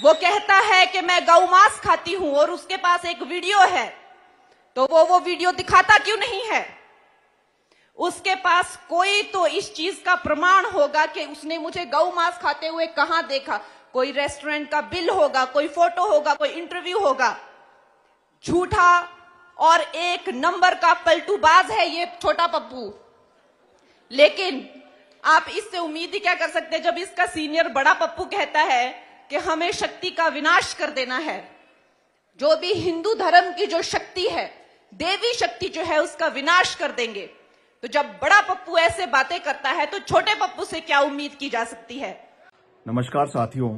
वो कहता है कि मैं गौ मांस खाती हूं और उसके पास एक वीडियो है तो वो वो वीडियो दिखाता क्यों नहीं है उसके पास कोई तो इस चीज का प्रमाण होगा कि उसने मुझे गौ मांस खाते हुए कहा देखा कोई रेस्टोरेंट का बिल होगा कोई फोटो होगा कोई इंटरव्यू होगा झूठा और एक नंबर का पलटूबाज है ये छोटा पप्पू लेकिन आप इससे उम्मीद ही क्या कर सकते जब इसका सीनियर बड़ा पप्पू कहता है कि हमें शक्ति का विनाश कर देना है जो भी हिंदू धर्म की जो शक्ति है देवी शक्ति जो है उसका विनाश कर देंगे तो जब बड़ा पप्पू ऐसे बातें करता है तो छोटे पप्पू से क्या उम्मीद की जा सकती है नमस्कार साथियों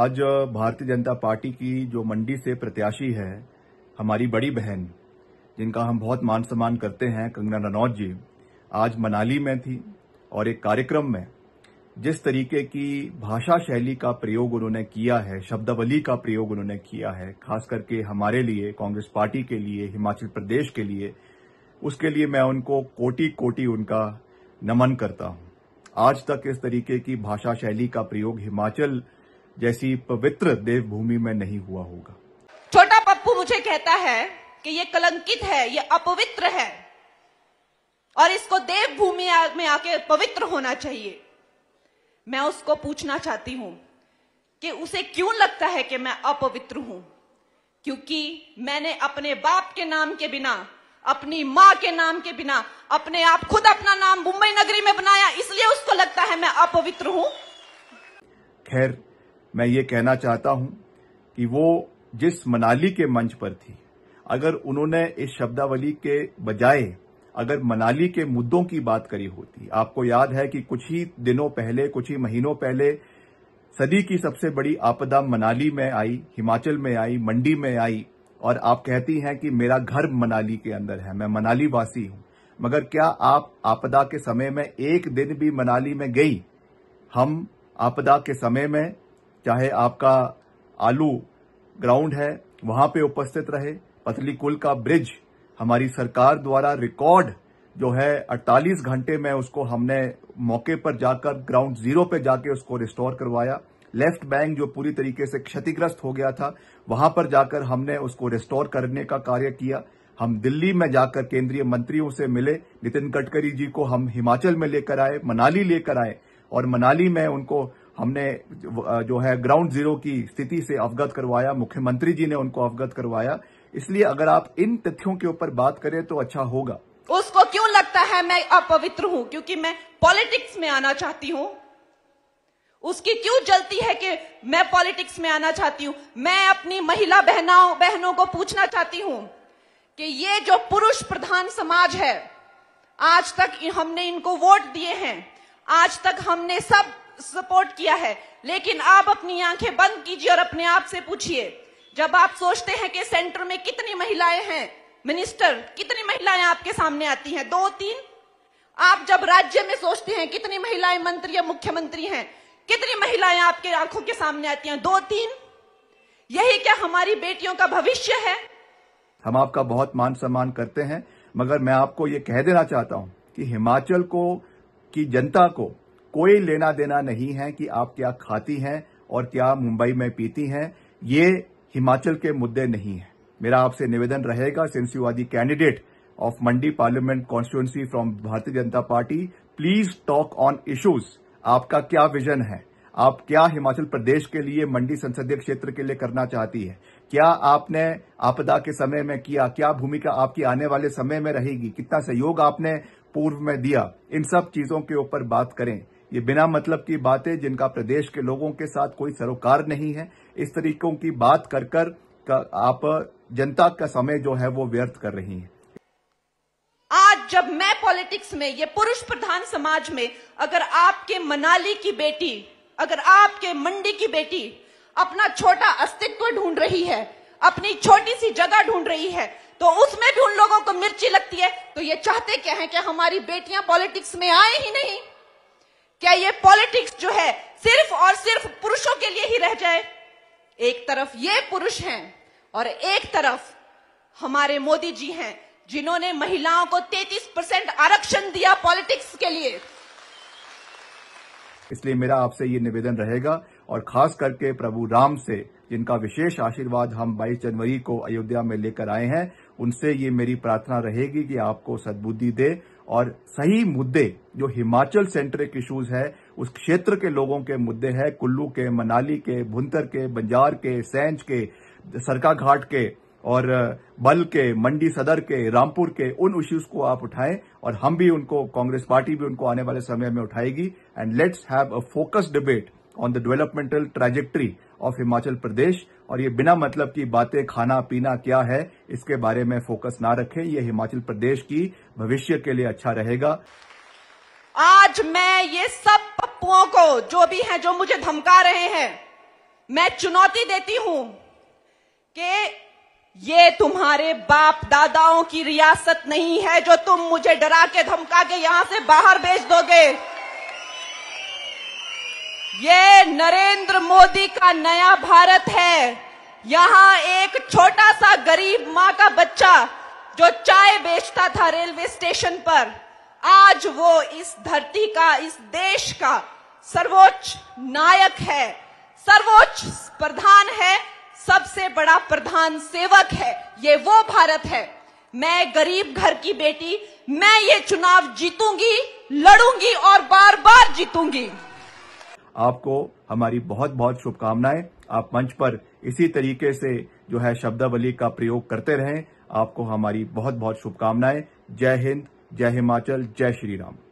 आज भारतीय जनता पार्टी की जो मंडी से प्रत्याशी है हमारी बड़ी बहन जिनका हम बहुत मान सम्मान करते हैं कंगना रनौत जी आज मनाली में थी और एक कार्यक्रम में जिस तरीके की भाषा शैली का प्रयोग उन्होंने किया है शब्दावली का प्रयोग उन्होंने किया है खास करके हमारे लिए कांग्रेस पार्टी के लिए हिमाचल प्रदेश के लिए उसके लिए मैं उनको कोटि कोटि उनका नमन करता हूं आज तक इस तरीके की भाषा शैली का प्रयोग हिमाचल जैसी पवित्र देवभूमि में नहीं हुआ होगा छोटा पप्पू मुझे कहता है कि ये कलंकित है ये अपवित्र है और इसको देवभूमि में आके पवित्र होना चाहिए मैं उसको पूछना चाहती हूं कि उसे क्यों लगता है कि मैं अपवित्र हूं क्योंकि मैंने अपने बाप के नाम के बिना अपनी माँ के नाम के बिना अपने आप खुद अपना नाम मुंबई नगरी में बनाया इसलिए उसको लगता है मैं अपवित्र हूं खैर मैं ये कहना चाहता हूं कि वो जिस मनाली के मंच पर थी अगर उन्होंने इस शब्दावली के बजाय अगर मनाली के मुद्दों की बात करी होती आपको याद है कि कुछ ही दिनों पहले कुछ ही महीनों पहले सदी की सबसे बड़ी आपदा मनाली में आई हिमाचल में आई मंडी में आई और आप कहती हैं कि मेरा घर मनाली के अंदर है मैं मनाली वासी हूं मगर क्या आप आपदा के समय में एक दिन भी मनाली में गई हम आपदा के समय में चाहे आपका आलू ग्राउंड है वहां पे उपस्थित रहे पतली कुल का ब्रिज हमारी सरकार द्वारा रिकॉर्ड जो है 48 घंटे में उसको हमने मौके पर जाकर ग्राउंड जीरो पे जाके उसको रिस्टोर करवाया लेफ्ट बैंक जो पूरी तरीके से क्षतिग्रस्त हो गया था वहां पर जाकर हमने उसको रिस्टोर करने का कार्य किया हम दिल्ली में जाकर केंद्रीय मंत्रियों से मिले नितिन गडकरी जी को हम हिमाचल में लेकर आए मनाली लेकर आए और मनाली में उनको हमने जो है ग्राउंड जीरो की स्थिति से अवगत करवाया मुख्यमंत्री जी ने उनको अवगत करवाया इसलिए अगर आप इन तथ्यों के ऊपर बात करें तो अच्छा होगा उसको क्यों लगता है मैं अपवित्र हूं क्योंकि मैं पॉलिटिक्स में आना चाहती हूं उसकी क्यों जलती है कि मैं पॉलिटिक्स में आना चाहती हूं मैं अपनी महिला बहनाओं बहनों को पूछना चाहती हूं कि ये जो पुरुष प्रधान समाज है आज तक हमने इनको वोट दिए हैं आज तक हमने सब सपोर्ट किया है लेकिन आप अपनी आंखें बंद कीजिए और अपने आप से पूछिए जब आप सोचते हैं कि सेंटर में कितनी महिलाएं हैं मिनिस्टर कितनी महिलाएं आपके सामने आती हैं दो तीन आप जब राज्य में सोचते हैं कितनी महिलाएं मंत्री या मुख्यमंत्री हैं कितनी महिलाएं आपके आंखों के सामने आती हैं दो तीन यही क्या हमारी बेटियों का भविष्य है हम आपका बहुत मान सम्मान करते हैं मगर मैं आपको ये कह देना चाहता हूं कि हिमाचल को की जनता को कोई लेना देना नहीं है कि आप क्या खाती हैं और क्या मुंबई में पीती हैं ये हिमाचल के मुद्दे नहीं है मेरा आपसे निवेदन रहेगा since you are the candidate of Mandi parliament constituency from Bharatiya Janata Party please talk on issues आपका क्या विजन है आप क्या हिमाचल प्रदेश के लिए मंडी संसदीय क्षेत्र के लिए करना चाहती है क्या आपने आपदा के समय में किया क्या भूमिका आपकी आने वाले समय में रहेगी कितना सहयोग आपने पूर्व में दिया इन सब चीजों के ऊपर बात करें ये बिना मतलब की बातें जिनका प्रदेश के लोगों के साथ कोई सरोकार नहीं है इस तरीकों की बात कर कर आप जनता का समय जो है वो व्यर्थ कर रही हैं आज जब मैं पॉलिटिक्स में ये पुरुष प्रधान समाज में अगर आपके मनाली की बेटी अगर आपके मंडी की बेटी अपना छोटा अस्तित्व ढूंढ रही है अपनी छोटी सी जगह ढूंढ रही है तो उसमें भी उन लोगों को मिर्ची लगती है तो ये चाहते क्या है कि हमारी बेटियां पॉलिटिक्स में आए ही नहीं क्या ये पॉलिटिक्स जो है सिर्फ और सिर्फ पुरुषों के लिए ही रह जाए एक तरफ ये पुरुष हैं और एक तरफ हमारे मोदी जी हैं जिन्होंने महिलाओं को 33 परसेंट आरक्षण दिया पॉलिटिक्स के लिए इसलिए मेरा आपसे ये निवेदन रहेगा और खास करके प्रभु राम से जिनका विशेष आशीर्वाद हम 22 जनवरी को अयोध्या में लेकर आए हैं उनसे ये मेरी प्रार्थना रहेगी कि आपको सद्बुद्धि दे और सही मुद्दे जो हिमाचल सेंट्रिक इश्यूज है उस क्षेत्र के लोगों के मुद्दे हैं कुल्लू के मनाली के भुंतर के बंजार के सैंज के सरका घाट के और बल के मंडी सदर के रामपुर के उन इश्यूज को आप उठाएं और हम भी उनको कांग्रेस पार्टी भी उनको आने वाले समय में उठाएगी and let's have a focus debate on the developmental trajectory of Himachal Pradesh और ये बिना मतलब की बातें खाना पीना क्या है इसके बारे में फोकस ना रखें ये हिमाचल प्रदेश की भविष्य के लिए अच्छा रहेगा आज मैं ये सब पप्पुओं को जो भी हैं जो मुझे धमका रहे हैं मैं चुनौती देती हूं कि ये तुम्हारे बाप दादाओं की रियासत नहीं है जो तुम मुझे डरा के धमका के यहां से बाहर भेज दोगे ये नरेंद्र मोदी का नया भारत है यहाँ एक छोटा सा गरीब माँ का बच्चा जो चाय बेचता था रेलवे स्टेशन पर आज वो इस धरती का इस देश का सर्वोच्च नायक है सर्वोच्च प्रधान है सबसे बड़ा प्रधान सेवक है ये वो भारत है मैं गरीब घर की बेटी मैं ये चुनाव जीतूंगी लड़ूंगी और बार बार जीतूंगी आपको हमारी बहुत बहुत शुभकामनाएं आप मंच पर इसी तरीके से जो है शब्दावली का प्रयोग करते रहें आपको हमारी बहुत बहुत शुभकामनाएं जय हिंद जय हिमाचल जय श्री राम